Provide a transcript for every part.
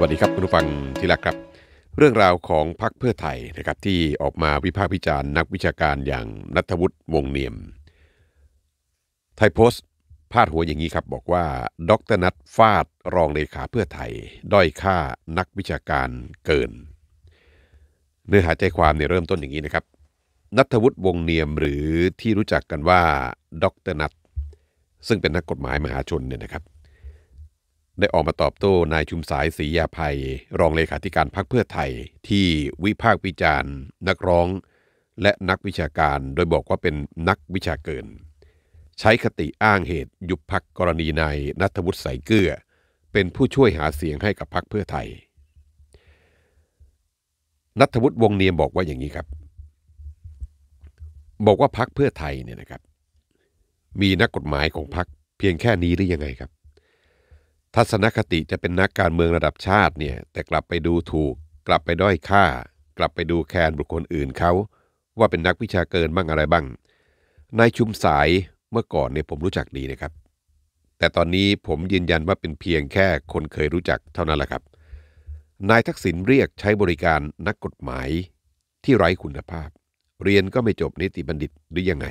สวัสดีครับคุณผู้ฟังที่รักครับเรื่องราวของพรรคเพื่อไทยนะครับที่ออกมาวิพากษ์วิจารณ์นักวิชาการอย่างนัทวุฒิวงเนียมไทยโพสต์พาดหัวอย่างนี้ครับบอกว่าดรนัทฟาดรองเลขาเพื่อไทยด้อยค่านักวิชาการเกินเนื้อหาใจความในเริ่มต้นอย่างนี้นะครับนัทวุฒิวงเนียม หรือที่รู้จักกันว่าดรนัทซึ่งเป็นนักกฎหมายมหาชนเนี่ยนะครับได้ออกมาตอบโต้นายชุมสายศรียาภัยรองเลขาธิการพรรคเพื่อไทยที่วิพากษ์วิจารณ์ นักร้องและนักวิชาการโดยบอกว่าเป็นนักวิชาเกิน ใช้คติอ้างเหตุ ยุบพักกรณีนายนัทวุฒิสายเกลือเป็นผู้ช่วยหาเสียงให้กับพรรคเพื่อไทย นัทวุฒิวงเนียมบอกว่าอย่างนี้ครับ บอกว่าพรรคเพื่อไทยเนี่ยนะครับ มีนักกฎหมายของพรรคเพียงแค่นี้หรือยังไงครับทัศนคติจะเป็นนักการเมืองระดับชาติเนี่ย แต่กลับไปดูถูก กลับไปด้อยค่า กลับไปดูแคนบุคคลอื่นเขาว่าเป็นนักวิชาเกินบ้างอะไรบ้างนายชุมสายเมื่อก่อนเนี่ยผมรู้จักดีนะครับ แต่ตอนนี้ผมยืนยันว่าเป็นเพียงแค่คนเคยรู้จักเท่านั้นแหละครับ นายทักษิณเรียกใช้บริการนักกฎหมายที่ไร้คุณภาพ เรียนก็ไม่จบนิติบัณฑิตหรือยังไง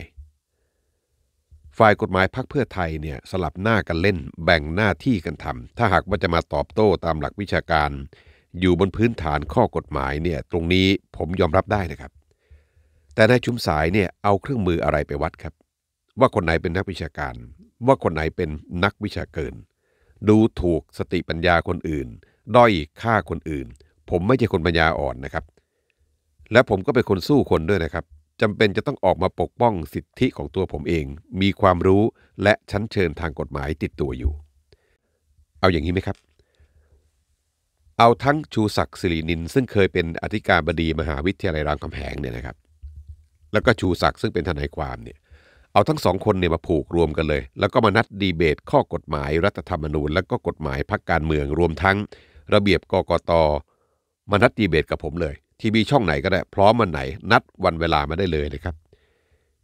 ฝ่ายกฎหมายพักเพื่อไทยเนี่ยสลับหน้ากันเล่นแบ่งหน้าที่กันทำ ถ้าหากว่าจะมาตอบโต้ตามหลักวิชาการ อยู่บนพื้นฐานข้อกฎหมายเนี่ยตรงนี้ผมยอมรับได้นะครับ แต่นายชุมสายเนี่ยเอาเครื่องมืออะไรไปวัดครับ ว่าคนไหนเป็นนักวิชาการ ว่าคนไหนเป็นนักวิชาเกิน ดูถูกสติปัญญาคนอื่น ด้อยค่าคนอื่น ผมไม่ใช่คนปัญญาอ่อนนะครับ และผมก็เป็นคนสู้คนด้วยนะครับจำเป็นจะต้องออกมาปกป้องสิทธิของตัวผมเอง มีความรู้และชั้นเชิญทางกฎหมายติดตัวอยู่ เอาอย่างนี้ไหมครับ เอาทั้งชูศักดิ์สิรินินซึ่งเคยเป็นอธิการบดีมหาวิทยาลัยรามคำแหงเนี่ยนะครับ แล้วก็ชูศักดิ์ซึ่งเป็นทนายความเนี่ย เอาทั้งสองคนเนี่ยมาผูกรวมกันเลย แล้วก็มานัดดีเบต ข้อกฎหมาย รัฐธรรมนูญ และก็กฎหมายพักการเมือง รวมทั้งระเบียบกกตมานัดดีเบตกับผมเลยทีวีช่องไหนก็ได้พร้อมวันไหนนัดวันเวลามาได้เลยนะครับ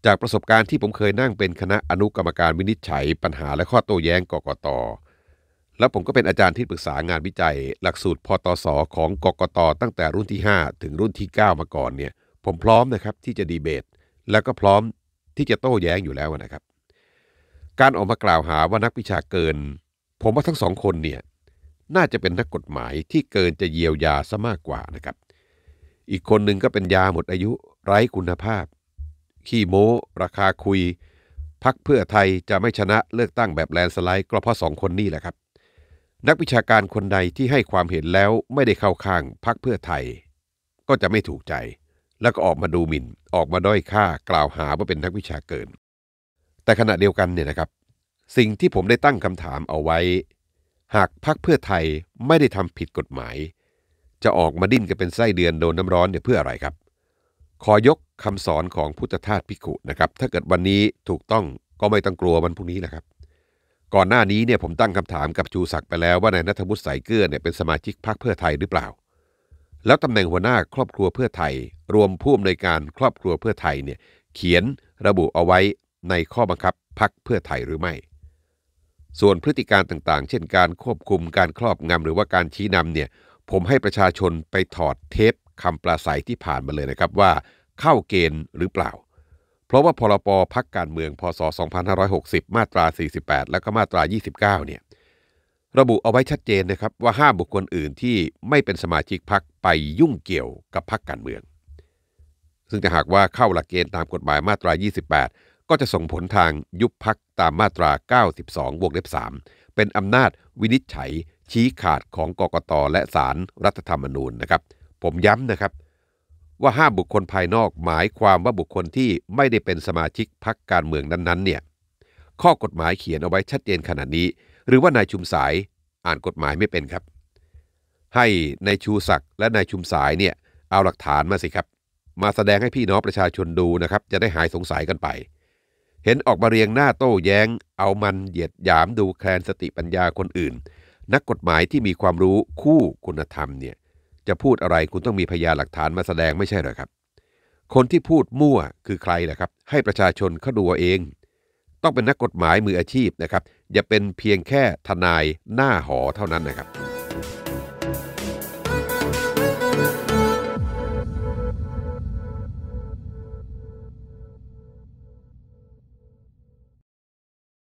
จากประสบการณ์ที่ผมเคยนั่งเป็นคณะอนุกรรมการวินิจฉัยปัญหาและข้อโต้แย้งกกตแล้วผมก็เป็นอาจารย์ที่ปรึกษางานวิจัย หลักสูตรพตสอของกกต ตั้งแต่รุ่นที่ 5 ถึงรุ่นที่ 9 มาก่อนเนี่ย ผมพร้อมนะครับที่จะดีเบต แล้วก็พร้อมที่จะโต้แย้งอยู่แล้วนะครับ การออกมากล่าวหาว่านักวิชาเกิน ผมว่าทั้งสองคนเนี่ยน่าจะเป็นนักกฎหมายที่เกินจะเยียวยาซะมากกว่านะครับอีกคนหนึ่งก็เป็นยาหมดอายุไร้คุณภาพ ขี้โม้ ราคาคุย พักเพื่อไทยจะไม่ชนะเลือกตั้งแบบแลนสไลด์ก็เพราะสองคนนี่แหละครับ นักวิชาการคนใดที่ให้ความเห็นแล้วไม่ได้เข้าข้างพักเพื่อไทยก็จะไม่ถูกใจ แล้วก็ออกมาดูหมิน่นออกมาด้อยค่ากล่าวหาว่าเป็นนักวิชาเกิน แต่ขณะเดียวกันเนี่ยนะครับ สิ่งที่ผมได้ตั้งคำถามเอาไว้ หากพักเพื่อไทยไม่ได้ทำผิดกฎหมายจะออกมาดิ้นกันเป็นไส้เดือนโดนน้ำร้อนเนี่ยเพื่ออะไรครับ ขอยกคำสอนของพุทธทาสพิขุนะครับถ้าเกิดวันนี้ถูกต้องก็ไม่ต้องกลัววันพรุ่งนี้และครับ ก่อนหน้านี้เนี่ยผมตั้งคำถามกับชูศักดิ์ไปแล้วว่านายนัทมุฒสายเกื้อเนี่ยเป็นสมาชิกพรรคเพื่อไทยหรือเปล่า แล้วตำแหน่งหัวหน้าครอบครัวเพื่อไทย รวมผู้อำนวยการครอบครัวเพื่อไทยเนี่ยเขียนระบุเอาไว้ในข้อบังคับพักเพื่อไทยหรือไม่ ส่วนพฤติการต่างๆ เช่น การควบคุมการครอบงำหรือว่าการชี้นำเนี่ยผมให้ประชาชนไปถอดเทปคำปราศัยที่ผ่านมาเลยนะครับว่าเข้าเกณฑ์หรือเปล่า เพราะว่าพรปพักการเมืองพศ2560 มาตรา 48 และก็มาตรา 29เนี่ยระบุเอาไว้ชัดเจนนะครับว่าห้ามบุคคลอื่นที่ไม่เป็นสมาชิกพักไปยุ่งเกี่ยวกับพักการเมือง ซึ่งจะหากว่าเข้าหลักเกณฑ์ตามกฎหมายมาตรา 28 ก็จะส่งผลทางยุบพักตามมาตรา 92วงเล็บ3เป็นอำนาจวินิจฉัยชี้ขาดของกกต และสารรัฐธรรมนูญนะครับ ผมย้ำนะครับ ว่าห้ามบุคคลภายนอกหมายความว่าบุคคลที่ไม่ได้เป็นสมาชิกพักการเมืองนั้นๆเนี่ยข้อกฎหมายเขียนเอาไว้ชัดเจนขนาดนี้ หรือว่านายชุมสายอ่านกฎหมายไม่เป็นครับ ให้นายชูศักดิ์และนายชุมสายเนี่ยเอาหลักฐานมาสิครับ มาแสดงให้พี่น้องประชาชนดูนะครับ จะได้หายสงสัยกันไป เห็นออกมาเรียงหน้าโต้แย้ง เอามันเหยียดหยามดูแคลนสติปัญญาคนอื่นนักกฎหมายที่มีความรู้คู่คุณธรรมเนี่ย จะพูดอะไรคุณต้องมีพยานหลักฐานมาแสดงไม่ใช่หรอครับ คนที่พูดมั่วคือใครล่ะครับ ให้ประชาชนเขาดูเอง ต้องเป็นนักกฎหมายมืออาชีพนะครับอย่าเป็นเพียงแค่ทนายหน้าหอเท่านั้นนะครับ